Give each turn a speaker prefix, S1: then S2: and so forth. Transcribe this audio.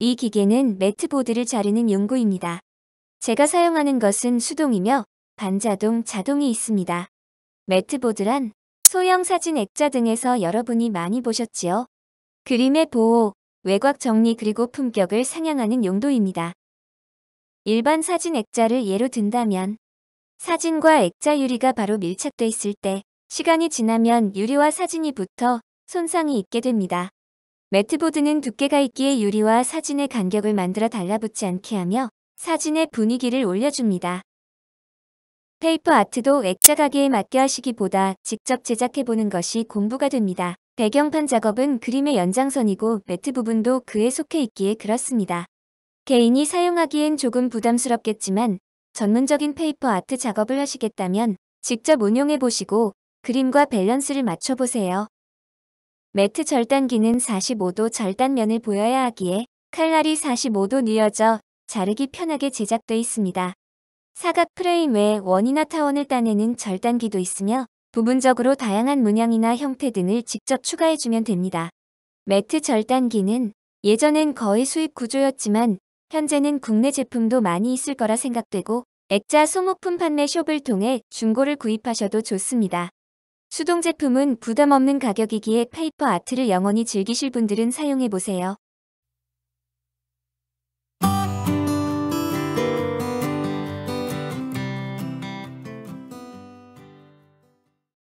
S1: 이 기계는 매트보드를 자르는 용구입니다. 제가 사용하는 것은 수동이며 반자동, 자동이 있습니다. 매트보드란 소형 사진 액자 등에서 여러분이 많이 보셨지요. 그림의 보호, 외곽 정리 그리고 품격을 상향하는 용도입니다. 일반 사진 액자를 예로 든다면 사진과 액자 유리가 바로 밀착돼 있을 때 시간이 지나면 유리와 사진이 붙어 손상이 있게 됩니다. 매트보드는 두께가 있기에 유리와 사진의 간격을 만들어 달라붙지 않게 하며 사진의 분위기를 올려줍니다. 페이퍼 아트도 액자 가게에 맡겨 하시기보다 직접 제작해보는 것이 공부가 됩니다. 배경판 작업은 그림의 연장선이고 매트 부분도 그에 속해 있기에 그렇습니다. 개인이 사용하기엔 조금 부담스럽겠지만 전문적인 페이퍼 아트 작업을 하시겠다면 직접 운용해보시고 그림과 밸런스를 맞춰보세요. 매트 절단기는 45도 절단면을 보여야 하기에 칼날이 45도 뉘어져 자르기 편하게 제작되어 있습니다. 사각 프레임 외 원이나 타원을 따내는 절단기도 있으며 부분적으로 다양한 문양이나 형태 등을 직접 추가해주면 됩니다. 매트 절단기는 예전엔 거의 수입 구조였지만 현재는 국내 제품도 많이 있을 거라 생각되고 액자 소모품 판매 숍을 통해 중고를 구입하셔도 좋습니다. 수동 제품은 부담 없는 가격이기에 페이퍼 아트를 영원히 즐기실 분들은 사용해보세요.